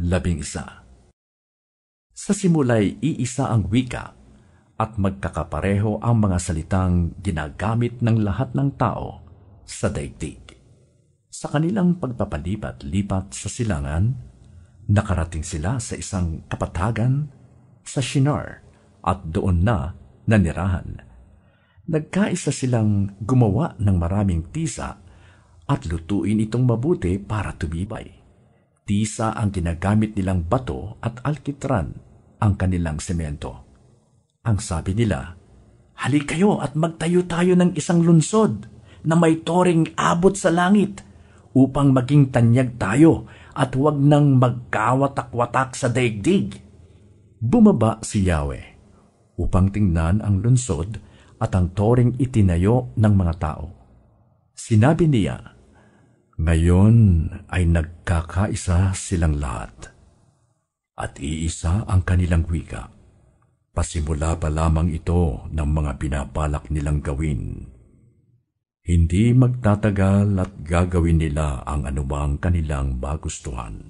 labing isa. Sa simula'y iisa ang wika at magkakapareho ang mga salitang ginagamit ng lahat ng tao sa daigdig. Sa kanilang pagpapalipat-lipat sa silangan, nakarating sila sa isang kapatagan sa Shinar at doon na nanirahan. Nagkaisa silang gumawa ng maraming tisa at lutuin itong mabuti para tumibay Tisa ang ginagamit nilang bato at alkitran ang kanilang semento. Ang sabi nila, Halik kayo at magtayo tayo ng isang lunsod na may toring abot sa langit upang maging tanyag tayo at huwag nang magkawatak-watak sa daigdig. Bumaba si Yahweh upang tingnan ang lunsod at ang toring itinayo ng mga tao. Sinabi niya, ngayon ay nagkakaisa silang lahat at iisa ang kanilang wika. Pasimula pa lamang ito ng mga binabalak nilang gawin. Hindi magtatagal at gagawin nila ang anumang kanilang magustuhan.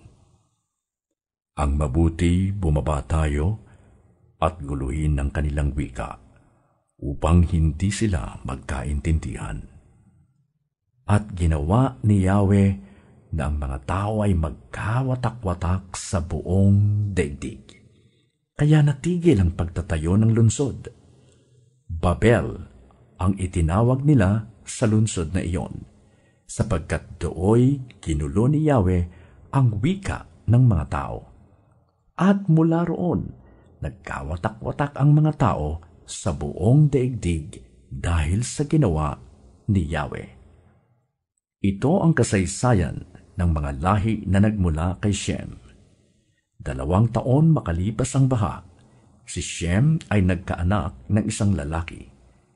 Ang mabuti bumaba tayo at guluhin ng kanilang wika upang hindi sila magkaintindihan. At ginawa ni Yahweh na ang mga tao ay magkawatak-watak sa buong daigdig. Kaya natigil ang pagtatayo ng lungsod. Babel ang itinawag nila sa lungsod na iyon, sapagkat dooy ginulo ni Yahweh ang wika ng mga tao. At mula roon, nagkawatak-watak ang mga tao sa buong daigdig dahil sa ginawa ni Yahweh. Ito ang kasaysayan ng mga lahi na nagmula kay Shem. Dalawang taon makalipas ang baha, si Shem ay nagkaanak ng isang lalaki,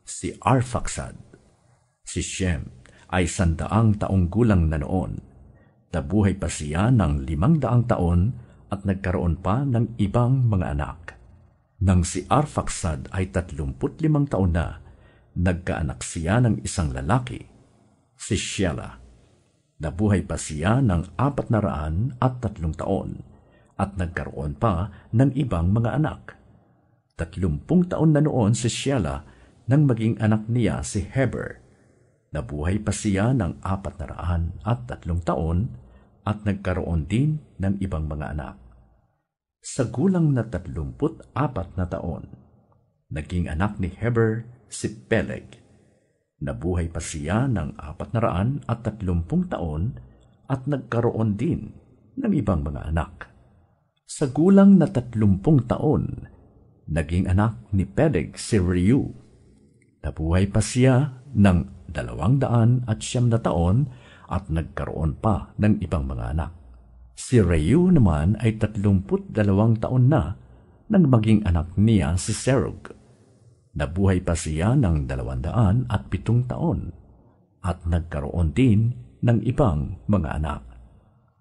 si Arfaxad. Si Shem ay sandaang taong gulang na noon. Nabuhay pa siya ng limang daang taon at nagkaroon pa ng ibang mga anak. Nang si Arfaxad ay 35 taon na, nagkaanak siya ng isang lalaki si Sheila. Nabuhay pa siya ng apat na raan at tatlong taon at nagkaroon pa ng ibang mga anak. Tatlumpung taon na noon si Sheila nang maging anak niya si Heber. Nabuhay pa siya ng apat na raan at tatlong taon at nagkaroon din ng ibang mga anak. Sa gulang na tatlumput apat na taon, naging anak ni Heber si Peleg Nabuhay pa siya ng 430 taon at nagkaroon din ng ibang mga anak. Sa gulang na 30 taon, naging anak ni Pedig si Ryu. Nabuhay pa siya ng 200 at siyam na taon at nagkaroon pa ng ibang mga anak. Si Ryu naman ay 32 taon na nang maging anak niya si Serug Nabuhay pa siya ng dalawandaan at pitong taon at nagkaroon din ng ibang mga anak.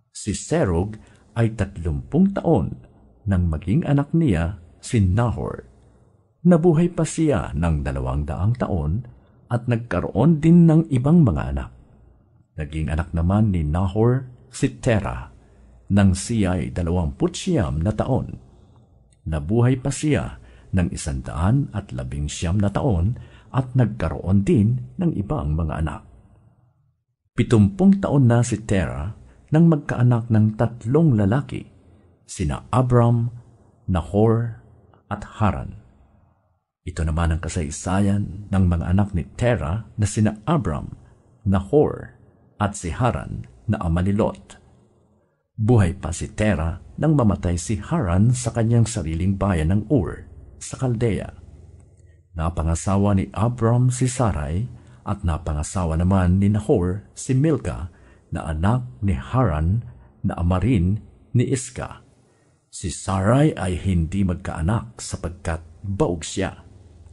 Si Serug ay tatlumpung taon nang maging anak niya si Nahor. Nabuhay pa siya ng dalawang taon at nagkaroon din ng ibang mga anak. Naging anak naman ni Nahor si Terah nang siya ay dalawamput siyam na taon. Nabuhay pa siya ng isandaan at labing siyam na taon at nagkaroon din ng ibang mga anak. Pitumpong taon na si Terah nang magkaanak ng tatlong lalaki, sina Abram, Nahor, at Haran. Ito naman ang kasaysayan ng mga anak ni Terah na sina Abram, Nahor, at si Haran na ama ni Lot. Buhay pa si Terah nang mamatay si Haran sa kanyang sariling bayan ng Ur sa Kaldea. Napangasawa ni Abram si Sarai at napangasawa naman ni Nahor si Milka na anak ni Haran na amarin ni Iska. Si Sarai ay hindi magkaanak sapagkat baog siya.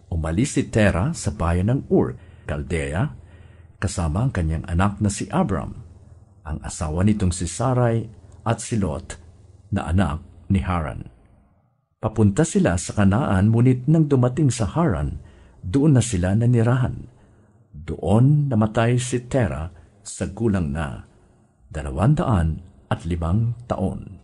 Umalis si Tera sa bayan ng Ur, Kaldea, kasama ang kanyang anak na si Abram, ang asawa nitong si Sarai at si Lot na anak ni Haran. Papunta sila sa kanaan ngunit nang dumating sa Haran, doon na sila nanirahan. Doon namatay si Tera sa gulang na dalawandaan at limang taon.